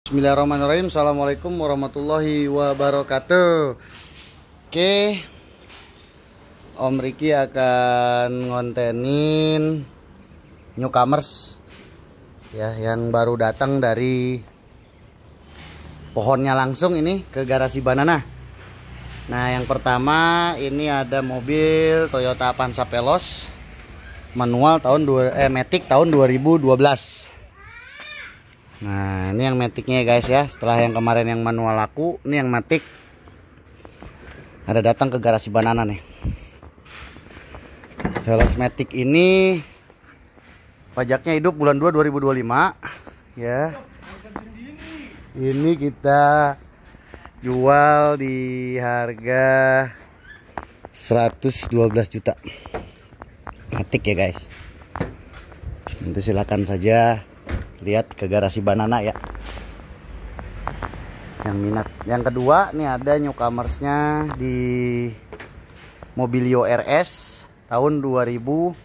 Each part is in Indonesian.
Bismillahirrahmanirrahim Assalamualaikum warahmatullahi wabarakatuh Oke Om Riki akan ngontenin Newcomers Ya yang baru datang dari Pohonnya langsung ini ke garasi banana Nah yang pertama ini ada mobil Toyota Avanza Pelos Manual tahun eh, Matic tahun 2012 Nah ini yang metiknya ya guys ya Setelah yang kemarin yang manual laku Ini yang metik Ada datang ke garasi banana nih Velos metik ini Pajaknya hidup bulan 2 2025 Ya Ini kita Jual di harga 112 juta Metik ya guys Nanti silakan saja lihat ke garasi banana ya yang minat yang kedua nih ada newcomersnya di Mobilio RS tahun 2015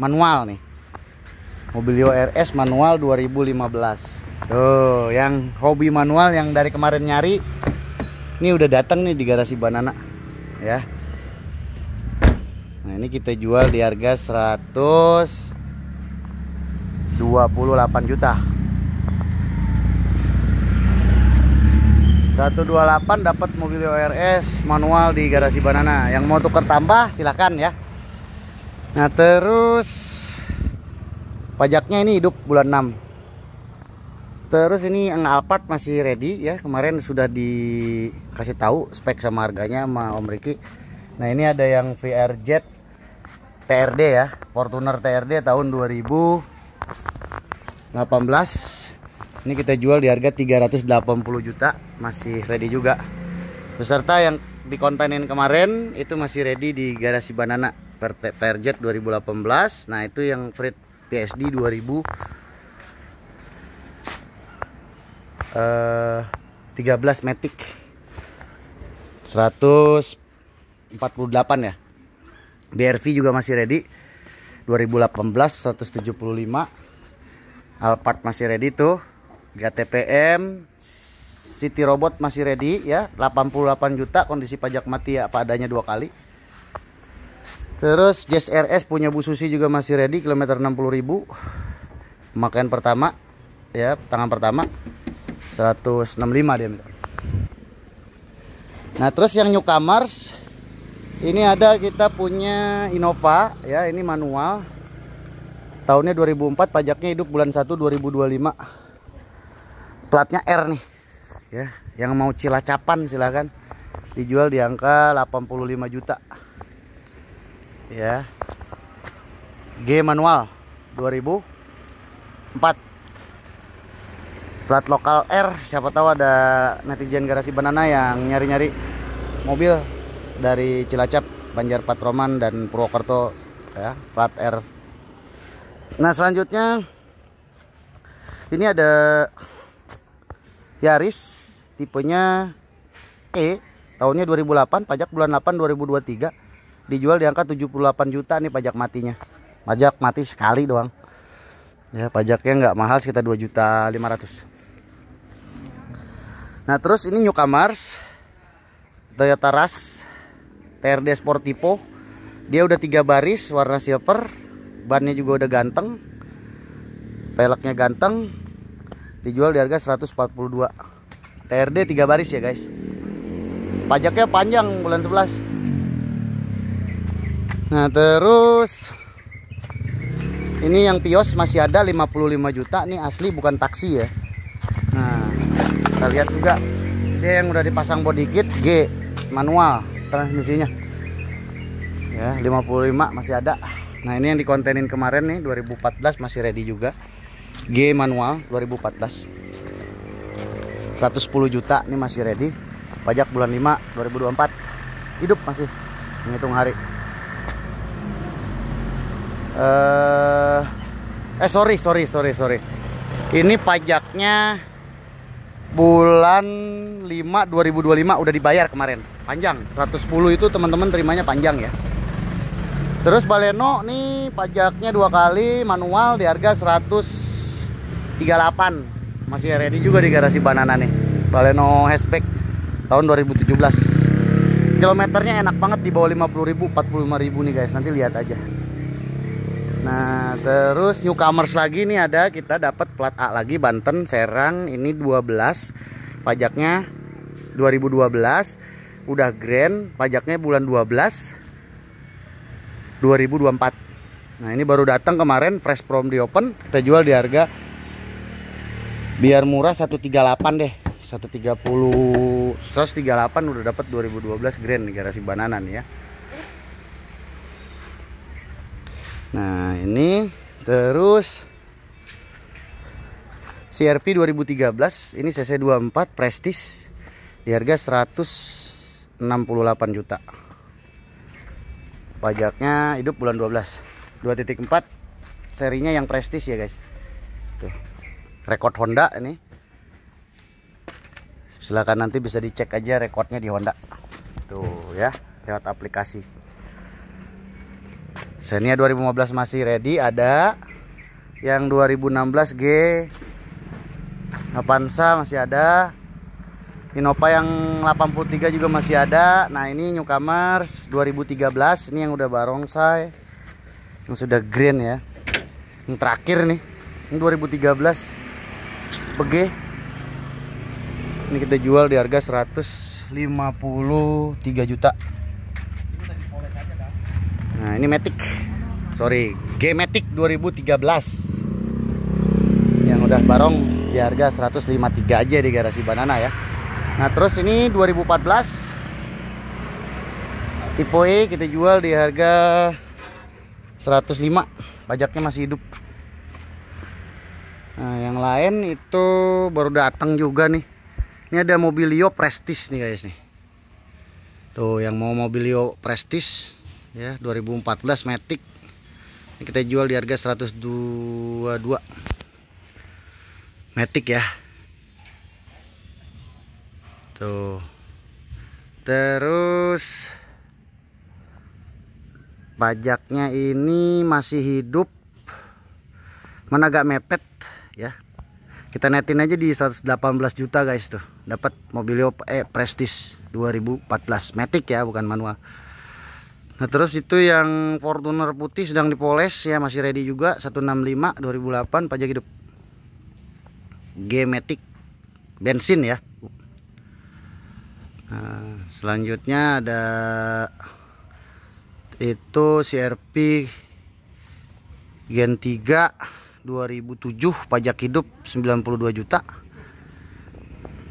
manual nih Mobilio RS manual 2015 tuh yang hobi manual yang dari kemarin nyari ini udah datang nih di garasi banana ya nah ini kita jual di harga 100 128 juta 128 dapat mobil ORS manual di garasi banana yang mau tuker tambah silahkan ya nah terus pajaknya ini hidup bulan 6 terus ini yang Alphard masih ready ya kemarin sudah dikasih tahu spek sama harganya sama Om Riki nah ini ada yang Jet TRD ya Fortuner TRD tahun 2000 18 ini kita jual di harga 380 juta masih ready juga Beserta yang di kontenin kemarin itu masih ready di garasi banana per 2018 nah itu yang Fred PSD 2000 eh 13 metik 148 ya BRV juga masih ready 2018 175 Alphard masih ready tuh. GTPM City Robot masih ready ya. 88 juta kondisi pajak mati ya apa dua kali. Terus Jazz RS punya Bu Susi juga masih ready kilometer 60.000. Pemakaian pertama ya, tangan pertama 165 diameter. Nah, terus yang newcomers ini ada kita punya Innova ya, ini manual Tahunnya 2004, pajaknya hidup bulan 1 2025. Platnya R nih. Ya, yang mau cilacapan silahkan. Dijual di angka 85 juta. Ya. G manual 2004. Plat lokal R, siapa tahu ada netizen garasi banana yang nyari-nyari mobil dari Cilacap, Banjar Patroman dan Purwokerto ya, plat R nah selanjutnya ini ada Yaris tipenya E tahunnya 2008 pajak bulan 8 2023 dijual di angka 78 juta nih pajak matinya pajak mati sekali doang ya pajaknya nggak mahal sekitar 2 juta 500 nah terus ini New Camars Toyota Rush TRD Sport Tipo dia udah tiga baris warna silver bannya juga udah ganteng peleknya ganteng dijual di harga 142 TRD 3 baris ya guys pajaknya panjang bulan 11 nah terus ini yang pios masih ada 55 juta nih asli bukan taksi ya nah kita lihat juga dia yang udah dipasang body kit G manual transmisinya ya 55 masih ada Nah ini yang dikontenin kemarin nih 2014 masih ready juga G manual 2014 110 juta ini masih ready Pajak bulan 5 2024 Hidup masih Menghitung hari uh, Eh sorry sorry sorry sorry Ini pajaknya Bulan 5 2025 udah dibayar kemarin Panjang 110 itu teman-teman terimanya panjang ya Terus Baleno nih pajaknya dua kali manual di harga 138. Masih ready juga di garasi Banana nih. Baleno hatchback tahun 2017. Kilometernya enak banget di bawah 50.000, 45.000 nih guys. Nanti lihat aja. Nah, terus newcomers lagi nih ada kita dapat plat A lagi Banten Serang ini 12. Pajaknya 2012 udah grand, pajaknya bulan 12 2024 nah ini baru datang kemarin fresh from di open kita jual di harga biar murah 138 deh 130 138 udah dapat 2012 grand di garasi bananan ya nah ini terus CRV 2013 ini CC24 Prestige di harga 168 juta pajaknya hidup bulan 12 2.4 serinya yang prestis ya guys tuh rekod Honda ini silahkan nanti bisa dicek aja rekodnya di Honda tuh ya lewat aplikasi Xenia 2015 masih ready ada yang 2016 G Avanza masih ada Innova yang 83 juga masih ada. Nah, ini Newcomers 2013. Ini yang udah barongsai. Yang sudah green ya. Yang terakhir nih. Ini 2013. Pege. Ini kita jual di harga 153 juta. Nah, ini Matic. Sorry, G Matic 2013. Yang udah barong di harga 153 aja di garasi banana ya. Nah terus ini 2014 tipe E kita jual di harga 105 pajaknya masih hidup Nah yang lain itu baru datang juga nih Ini ada Mobilio Prestige nih guys nih Tuh yang mau Mobilio Prestige ya 2014 Matic Ini kita jual di harga 122 Matic ya tuh terus pajaknya ini masih hidup mana agak mepet ya kita netin aja di 118 juta guys tuh dapat mobilio eh prestige 2014 matic ya bukan manual nah terus itu yang Fortuner putih sedang dipoles ya masih ready juga 165 2008 pajak hidup G matic bensin ya Nah, selanjutnya ada itu CRP Gen 3 2007 pajak hidup 92 juta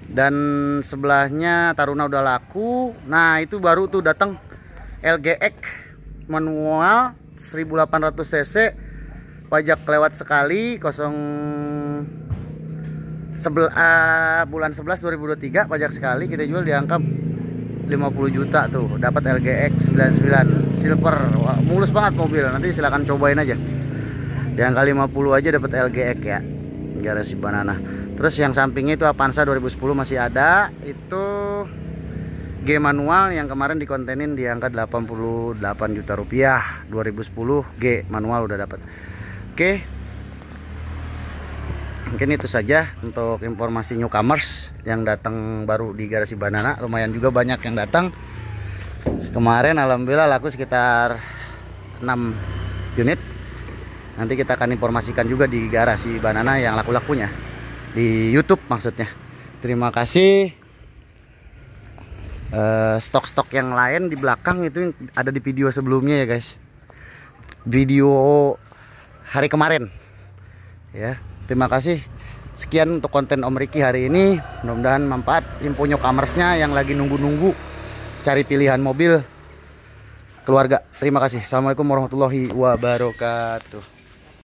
dan sebelahnya Taruna udah laku nah itu baru tuh datang LGX manual 1800 cc pajak lewat sekali 0 sebel, uh, bulan 11 2023 pajak sekali kita jual di angka 50 juta tuh dapat LGX 99 silver Wah, mulus banget mobil nanti silahkan cobain aja di angka 50 aja dapat LGX ya garasi banana terus yang sampingnya itu Avanza 2010 masih ada itu G manual yang kemarin dikontenin di angka 88 juta rupiah 2010 G manual udah dapat oke okay mungkin itu saja untuk informasi newcomers yang datang baru di garasi banana lumayan juga banyak yang datang kemarin alhamdulillah laku sekitar 6 unit nanti kita akan informasikan juga di garasi banana yang laku-lakunya di YouTube maksudnya terima kasih eh, stok-stok uh, stok -stok yang lain di belakang itu ada di video sebelumnya ya guys video hari kemarin ya terima kasih sekian untuk konten Om Riki hari ini mudah-mudahan manfaat info kamersnya yang lagi nunggu-nunggu cari pilihan mobil keluarga terima kasih Assalamualaikum warahmatullahi wabarakatuh